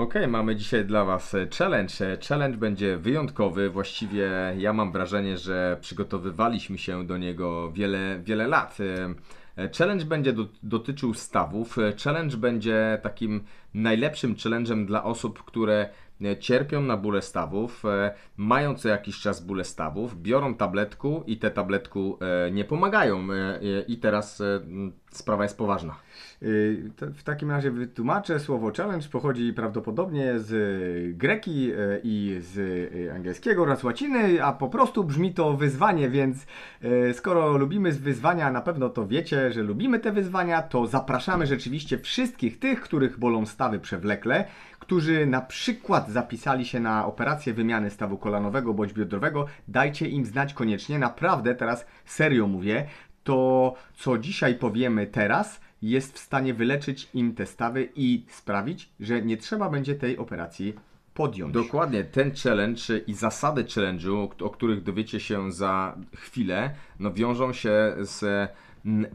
Ok, mamy dzisiaj dla Was e, challenge. E, challenge będzie wyjątkowy, właściwie ja mam wrażenie, że przygotowywaliśmy się do niego wiele, wiele lat. E, challenge będzie do, dotyczył stawów. Challenge będzie takim najlepszym challengem dla osób, które cierpią na bóle stawów, e, mają co jakiś czas bóle stawów, biorą tabletku i te tabletku e, nie pomagają. E, I teraz sprawa jest poważna. Y, w takim razie wytłumaczę. Słowo challenge pochodzi prawdopodobnie z greki i z angielskiego oraz łaciny, a po prostu brzmi to wyzwanie, więc skoro lubimy wyzwania, na pewno to wiecie, że lubimy te wyzwania, to zapraszamy rzeczywiście wszystkich tych, których bolą stawy przewlekle, którzy na przykład zapisali się na operację wymiany stawu kolanowego bądź biodrowego, dajcie im znać koniecznie. Naprawdę teraz serio mówię, to co dzisiaj powiemy teraz jest w stanie wyleczyć im te stawy i sprawić, że nie trzeba będzie tej operacji podjąć. Dokładnie, ten challenge i zasady challenge'u, o których dowiecie się za chwilę, no wiążą się z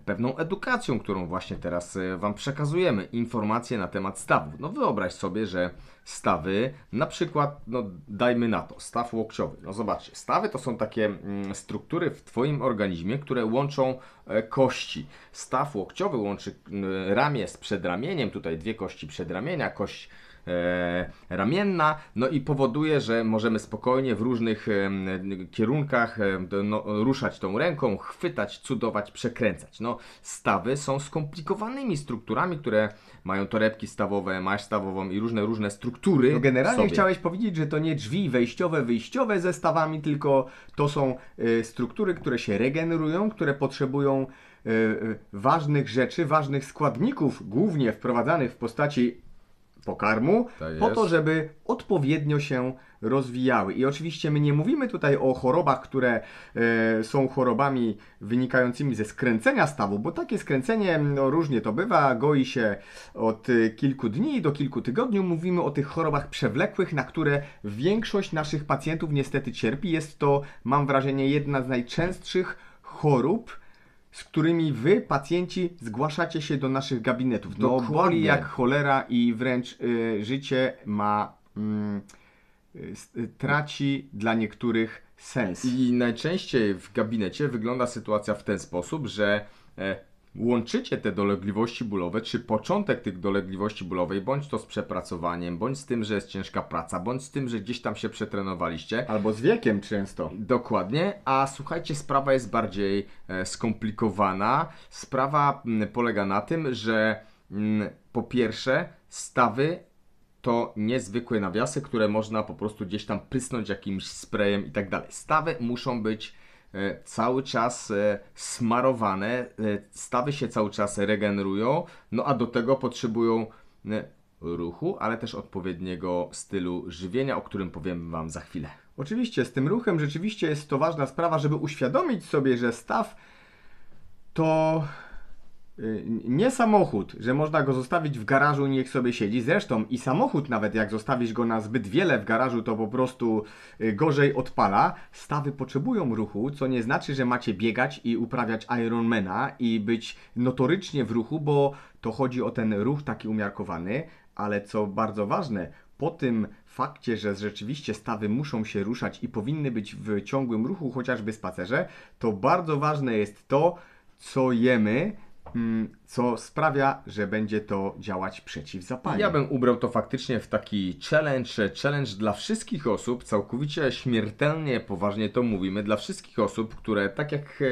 pewną edukacją, którą właśnie teraz e, Wam przekazujemy, informacje na temat stawów. No wyobraź sobie, że stawy, na przykład, no dajmy na to, staw łokciowy. No zobaczcie, stawy to są takie mm, struktury w Twoim organizmie, które łączą e, kości. Staw łokciowy łączy ramię z przedramieniem, tutaj dwie kości przedramienia, kość E, ramienna, no i powoduje, że możemy spokojnie w różnych kierunkach no, ruszać tą ręką, chwytać, cudować, przekręcać. No, stawy są skomplikowanymi strukturami, które mają torebki stawowe, maść stawową i różne, różne struktury. No generalnie sobie. chciałeś powiedzieć, że to nie drzwi wejściowe, wyjściowe ze stawami, tylko to są e, struktury, które się regenerują, które potrzebują e, ważnych rzeczy, ważnych składników, głównie wprowadzanych w postaci pokarmu, tak po to, żeby odpowiednio się rozwijały. I oczywiście my nie mówimy tutaj o chorobach, które e, są chorobami wynikającymi ze skręcenia stawu, bo takie skręcenie mm, no, różnie to bywa, goi się od y, kilku dni do kilku tygodni. Mówimy o tych chorobach przewlekłych, na które większość naszych pacjentów niestety cierpi. Jest to, mam wrażenie, jedna z najczęstszych chorób, z którymi wy, pacjenci, zgłaszacie się do naszych gabinetów. No, boli jak cholera i wręcz y, życie ma. Mm, y, y, traci dla niektórych sens. I najczęściej w gabinecie wygląda sytuacja w ten sposób, że e, łączycie te dolegliwości bólowe, czy początek tych dolegliwości bólowej, bądź to z przepracowaniem, bądź z tym, że jest ciężka praca, bądź z tym, że gdzieś tam się przetrenowaliście. Albo z wiekiem często. Dokładnie, a słuchajcie, sprawa jest bardziej e, skomplikowana. Sprawa m, polega na tym, że m, po pierwsze stawy to niezwykłe nawiasy, które można po prostu gdzieś tam prysnąć jakimś sprayem i tak dalej. Stawy muszą być E, cały czas e, smarowane, e, stawy się cały czas regenerują, no a do tego potrzebują ruchu, ale też odpowiedniego stylu żywienia, o którym powiem Wam za chwilę. Oczywiście z tym ruchem rzeczywiście jest to ważna sprawa, żeby uświadomić sobie, że staw to Y, nie samochód, że można go zostawić w garażu i niech sobie siedzi. Zresztą i samochód nawet jak zostawisz go na zbyt wiele w garażu, to po prostu y, gorzej odpala. Stawy potrzebują ruchu, co nie znaczy, że macie biegać i uprawiać Ironmana i być notorycznie w ruchu, bo to chodzi o ten ruch taki umiarkowany, ale co bardzo ważne, po tym fakcie, że rzeczywiście stawy muszą się ruszać i powinny być w ciągłym ruchu, chociażby spacerze, to bardzo ważne jest to, co jemy, Mm, co sprawia, że będzie to działać przeciw przeciwzapalnie. Ja bym ubrał to faktycznie w taki challenge, challenge dla wszystkich osób, całkowicie śmiertelnie poważnie to mówimy, dla wszystkich osób, które tak jak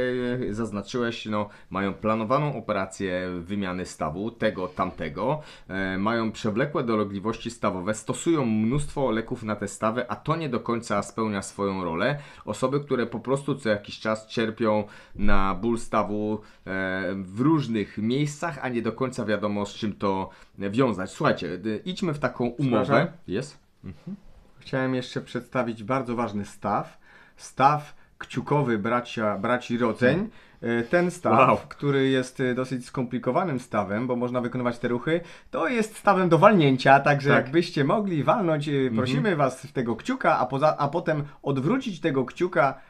e, zaznaczyłeś, no, mają planowaną operację wymiany stawu, tego, tamtego, e, mają przewlekłe dolegliwości stawowe, stosują mnóstwo leków na te stawy, a to nie do końca spełnia swoją rolę. Osoby, które po prostu co jakiś czas cierpią na ból stawu e, w różnych różnych miejscach, a nie do końca wiadomo z czym to wiązać. Słuchajcie, y, idźmy w taką umowę. Jest. Mhm. Chciałem jeszcze przedstawić bardzo ważny staw. Staw kciukowy bracia, braci rodzeń. Mhm. Y, ten staw, wow. który jest y, dosyć skomplikowanym stawem, bo można wykonywać te ruchy, to jest stawem do walnięcia, także tak. jakbyście mogli walnąć, mhm. prosimy mhm. Was w tego kciuka, a, poza, a potem odwrócić tego kciuka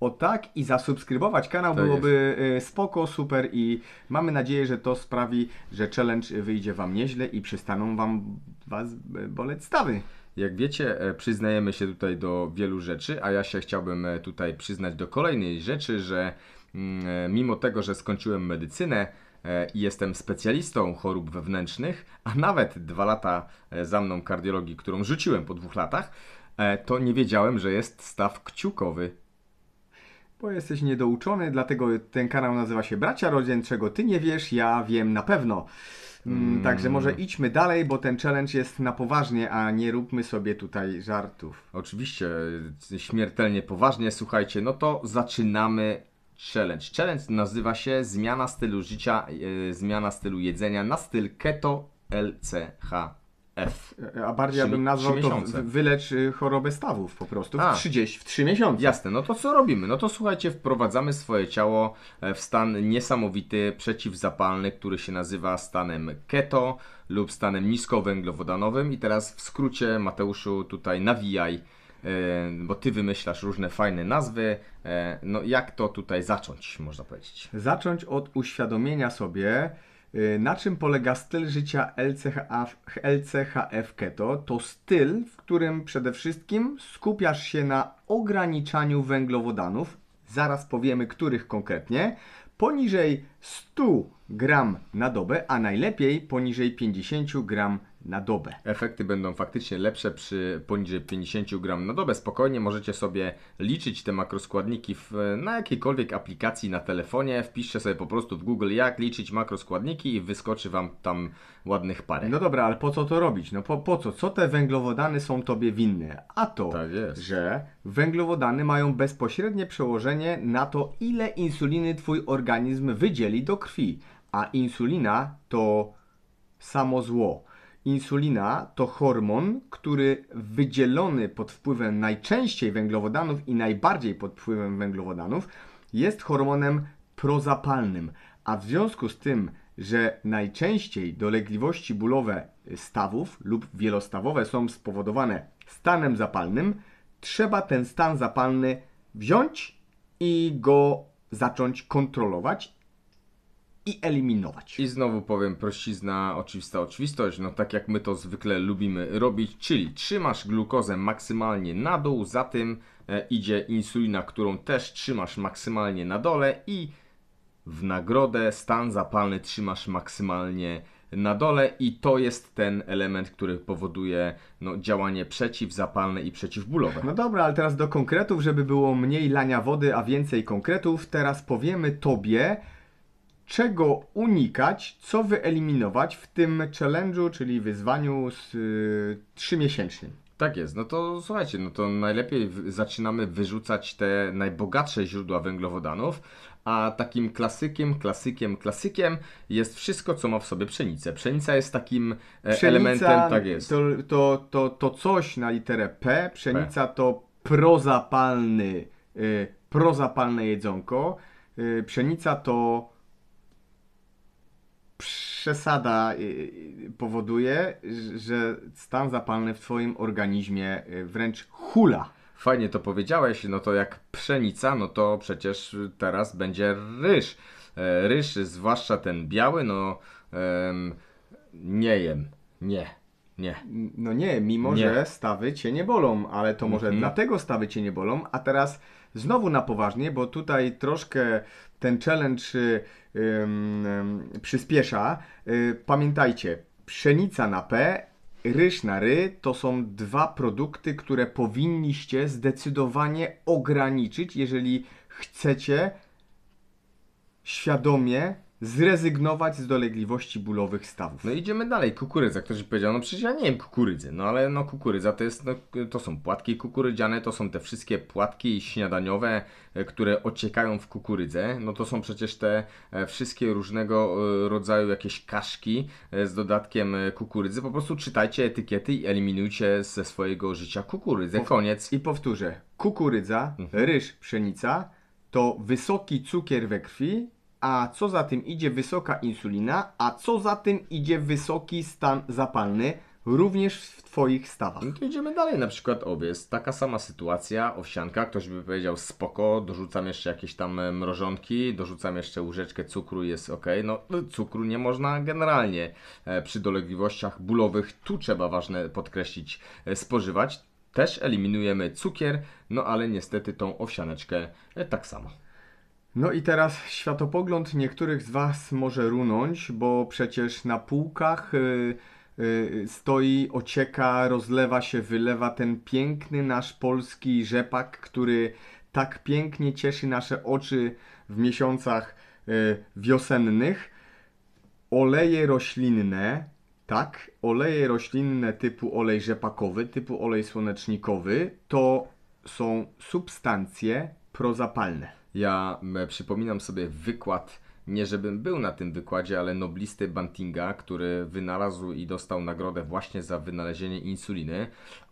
o tak i zasubskrybować kanał to byłoby jest. E, spoko, super i mamy nadzieję, że to sprawi, że challenge wyjdzie Wam nieźle i przestaną Wam was e, boleć stawy. Jak wiecie, e, przyznajemy się tutaj do wielu rzeczy, a ja się chciałbym tutaj przyznać do kolejnej rzeczy, że mm, mimo tego, że skończyłem medycynę, i jestem specjalistą chorób wewnętrznych, a nawet dwa lata za mną kardiologii, którą rzuciłem po dwóch latach, to nie wiedziałem, że jest staw kciukowy. Bo jesteś niedouczony, dlatego ten kanał nazywa się Bracia Rodzien, czego ty nie wiesz, ja wiem na pewno. Mm, mm. Także może idźmy dalej, bo ten challenge jest na poważnie, a nie róbmy sobie tutaj żartów. Oczywiście, śmiertelnie poważnie, słuchajcie, no to zaczynamy challenge. Challenge nazywa się zmiana stylu życia, yy, zmiana stylu jedzenia na styl keto LCHF. F. E, a bardziej 3, ja bym nazwał to wylecz y, chorobę stawów po prostu w, 30, w 3 miesiące. Jasne, no to co robimy? No to słuchajcie, wprowadzamy swoje ciało e, w stan niesamowity, przeciwzapalny, który się nazywa stanem keto lub stanem niskowęglowodanowym. I teraz w skrócie, Mateuszu, tutaj nawijaj, e, bo ty wymyślasz różne fajne nazwy. No jak to tutaj zacząć, można powiedzieć? Zacząć od uświadomienia sobie, Y, na czym polega styl życia LCHF, Keto? To styl, w którym przede wszystkim skupiasz się na ograniczaniu węglowodanów. Zaraz powiemy, których konkretnie. Poniżej 100 gram na dobę, a najlepiej poniżej 50 gram na dobę. Efekty będą faktycznie lepsze przy poniżej 50 gram na dobę. Spokojnie możecie sobie liczyć te makroskładniki w, na jakiejkolwiek aplikacji na telefonie. Wpiszcie sobie po prostu w Google jak liczyć makroskładniki i wyskoczy Wam tam ładnych parę. No dobra, ale po co to robić? No po, po co? Co te węglowodany są Tobie winne? A to, tak że węglowodany mają bezpośrednie przełożenie na to, ile insuliny Twój organizm wydzieli do krwi. A insulina to samo zło Insulina to hormon, który wydzielony pod wpływem najczęściej węglowodanów i najbardziej pod wpływem węglowodanów jest hormonem prozapalnym, a w związku z tym, że najczęściej dolegliwości bólowe stawów lub wielostawowe są spowodowane stanem zapalnym, trzeba ten stan zapalny wziąć i go zacząć kontrolować i eliminować. I znowu powiem, prościzna, oczywista oczywistość, no tak jak my to zwykle lubimy robić, czyli trzymasz glukozę maksymalnie na dół, za tym e, idzie insulina, którą też trzymasz maksymalnie na dole i w nagrodę stan zapalny trzymasz maksymalnie na dole i to jest ten element, który powoduje no, działanie przeciwzapalne i przeciwbólowe. No dobra, ale teraz do konkretów, żeby było mniej lania wody, a więcej konkretów. Teraz powiemy Tobie, czego unikać, co wyeliminować w tym challenge'u, czyli wyzwaniu z, y, trzymiesięcznym. Tak jest, no to słuchajcie, no to najlepiej zaczynamy wyrzucać te najbogatsze źródła węglowodanów, a takim klasykiem, klasykiem, klasykiem jest wszystko, co ma w sobie pszenicę. Pszenica jest takim e, pszenica, elementem, tak jest. To, to, to, to coś na literę P, pszenica P. to prozapalny, y, prozapalne jedzonko, y, pszenica to przesada y, y, powoduje, że stan zapalny w Twoim organizmie y, wręcz hula. Fajnie to powiedziałeś, no to jak pszenica, no to przecież teraz będzie ryż. E, ryż, zwłaszcza ten biały, no um, nie jem, nie. Nie. No nie, mimo nie. że stawy cię nie bolą, ale to może mhm. dlatego stawy cię nie bolą, a teraz znowu na poważnie, bo tutaj troszkę ten challenge przyspiesza. E, pamiętajcie, pszenica na P, ryż na ry to są dwa produkty, które powinniście zdecydowanie ograniczyć, jeżeli chcecie świadomie zrezygnować z dolegliwości bólowych stawów. No idziemy dalej, kukurydza. Ktoś powiedział, no przecież ja nie jem kukurydzy, no ale no kukurydza to jest, no, to są płatki kukurydziane, to są te wszystkie płatki śniadaniowe, e, które ociekają w kukurydzę, no to są przecież te e, wszystkie różnego e, rodzaju jakieś kaszki z dodatkiem kukurydzy. Po prostu czytajcie etykiety i eliminujcie ze swojego życia kukurydzę, koniec. I powtórzę, kukurydza, mhm. ryż, pszenica, to wysoki cukier we krwi a co za tym idzie wysoka insulina, a co za tym idzie wysoki stan zapalny, również w Twoich stawach. No to idziemy dalej, na przykład obiec. Taka sama sytuacja, owsianka, ktoś by powiedział spoko, dorzucam jeszcze jakieś tam e, mrożonki, dorzucam jeszcze łyżeczkę cukru, jest ok. No, no cukru nie można generalnie e, przy dolegliwościach bólowych, tu trzeba ważne podkreślić, e, spożywać. Też eliminujemy cukier, no ale niestety tą owsianeczkę tak samo. No i teraz światopogląd niektórych z Was może runąć, bo przecież na półkach y, y, stoi, ocieka, rozlewa się, wylewa ten piękny nasz polski rzepak, który tak pięknie cieszy nasze oczy w miesiącach y, wiosennych. Oleje roślinne, tak, oleje roślinne typu olej rzepakowy, typu olej słonecznikowy, to są substancje prozapalne. Ja przypominam sobie wykład, nie żebym był na tym wykładzie, ale noblisty Bantinga, który wynalazł i dostał nagrodę właśnie za wynalezienie insuliny.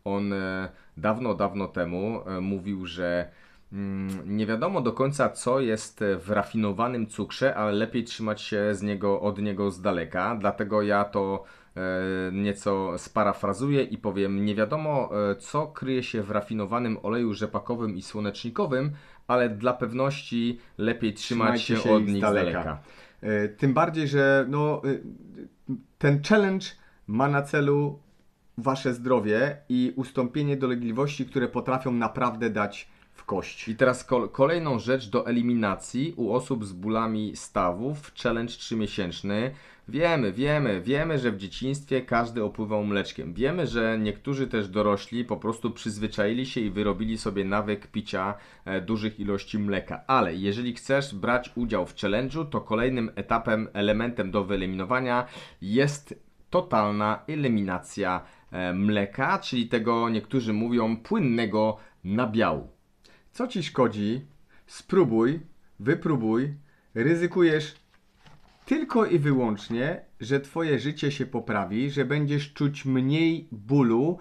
On e, dawno, dawno temu e, mówił, że mm, nie wiadomo do końca, co jest w rafinowanym cukrze, ale lepiej trzymać się z niego, od niego z daleka. Dlatego ja to E, nieco sparafrazuję i powiem: Nie wiadomo, e, co kryje się w rafinowanym oleju rzepakowym i słonecznikowym, ale dla pewności lepiej trzymać się, się, od nich z daleka. E, tym bardziej, że no, ten challenge ma na celu wasze zdrowie i ustąpienie dolegliwości, które potrafią naprawdę dać w kość. I teraz kol kolejną rzecz do eliminacji u osób z bólami stawów, challenge 3 miesięczny. Wiemy, wiemy, wiemy, że w dzieciństwie każdy opływał mleczkiem. Wiemy, że niektórzy też dorośli po prostu przyzwyczaili się i wyrobili sobie nawyk picia e, dużych ilości mleka. Ale jeżeli chcesz brać udział w challenge'u, to kolejnym etapem, elementem do wyeliminowania jest totalna eliminacja e, mleka, czyli tego niektórzy mówią płynnego nabiału. Co ci szkodzi? Spróbuj, wypróbuj, ryzykujesz tylko i wyłącznie, że twoje życie się poprawi, że będziesz czuć mniej bólu,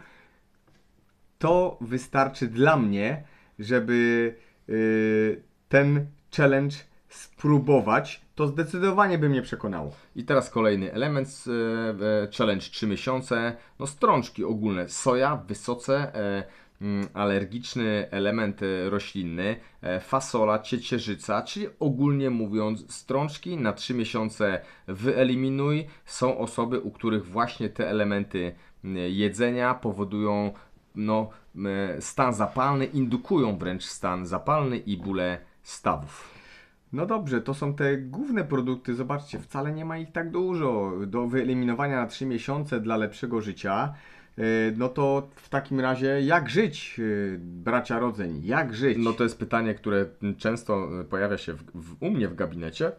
to wystarczy dla mnie, żeby yy, ten challenge spróbować, to zdecydowanie by mnie przekonało. I teraz kolejny element, yy, challenge 3 miesiące, no strączki ogólne, soja wysoce... Yy, Mm, alergiczny element e, roślinny, e, fasola, ciecierzyca, czyli ogólnie mówiąc strączki na 3 miesiące wyeliminuj. Są osoby, u których właśnie te elementy mm, jedzenia powodują no, stan zapalny, indukują wręcz stan zapalny i bóle stawów. No dobrze, to są te główne produkty. Zobaczcie, wcale nie ma ich tak dużo do wyeliminowania na 3 miesiące dla lepszego życia. E, no to w takim razie jak żyć, e, bracia rodzeń? Jak żyć? No to jest pytanie, które często e, pojawia się w, w, u mnie w gabinecie.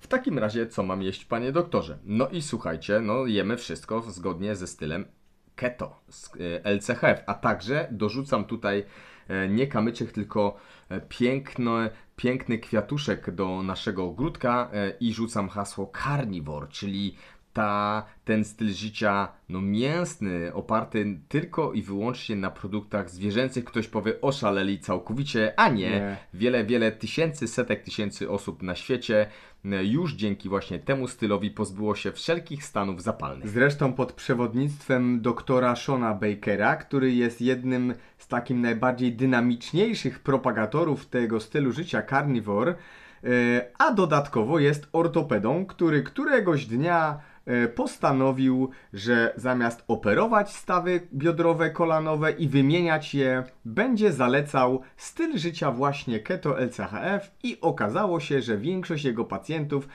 W takim razie co mam jeść, panie doktorze? No i słuchajcie, no jemy wszystko zgodnie ze stylem keto, z LCHF, a także dorzucam tutaj nie kamyczek, tylko piękny, piękny kwiatuszek do naszego ogródka i rzucam hasło carnivore, czyli ta, ten styl życia no, mięsny, oparty tylko i wyłącznie na produktach zwierzęcych, ktoś powie oszaleli całkowicie, a nie. nie. Wiele, wiele tysięcy, setek tysięcy osób na świecie e, już dzięki właśnie temu stylowi pozbyło się wszelkich stanów zapalnych. Zresztą pod przewodnictwem doktora Shona Bakera, który jest jednym z takim najbardziej dynamiczniejszych propagatorów tego stylu życia carnivore, e, a dodatkowo jest ortopedą, który któregoś dnia E, postanowił, że zamiast operować stawy biodrowe, kolanowe i wymieniać je, będzie zalecał styl życia właśnie keto LCHF i okazało się, że większość jego pacjentów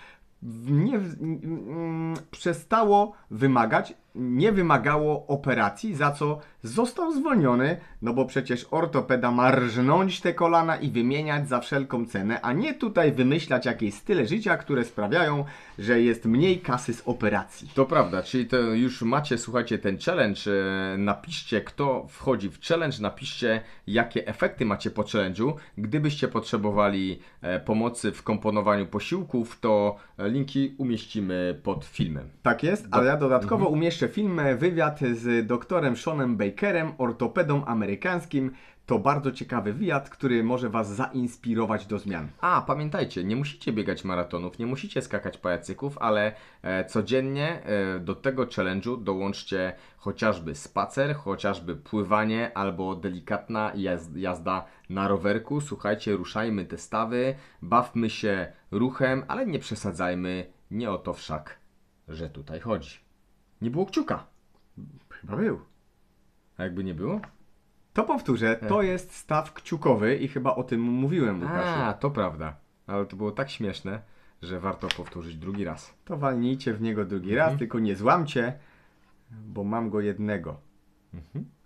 nie, mm, przestało wymagać nie wymagało operacji, za co został zwolniony, no bo przecież ortopeda ma rżnąć te kolana i wymieniać za wszelką cenę, a nie tutaj wymyślać jakieś style życia, które sprawiają, że jest mniej kasy z operacji. To prawda, czyli to już macie, słuchajcie, ten challenge, e, napiszcie kto wchodzi w challenge, napiszcie jakie efekty macie po challenge'u. Gdybyście potrzebowali e, pomocy w komponowaniu posiłków, to e, linki umieścimy pod filmem. Tak jest, ale ja dodatkowo mhm. umieszczę Najnowsze filmy, wywiad z doktorem Seanem Bakerem, ortopedą amerykańskim. To bardzo ciekawy wywiad, który może Was zainspirować do zmian. A, pamiętajcie, nie musicie biegać maratonów, nie musicie skakać pajacyków, ale e, codziennie e, do tego challenge'u dołączcie chociażby spacer, chociażby pływanie albo delikatna jazda na rowerku. Słuchajcie, ruszajmy te stawy, bawmy się ruchem, ale nie przesadzajmy, nie o to wszak, że tutaj chodzi. Nie było kciuka. Chyba był. A jakby nie było? To powtórzę, e. to jest staw kciukowy i chyba o tym mówiłem, Łukaszu. A, to prawda. Ale to było tak śmieszne, że warto powtórzyć drugi raz. To walnijcie w niego drugi raz, mhm. tylko nie złamcie, bo mam go jednego. Mhm.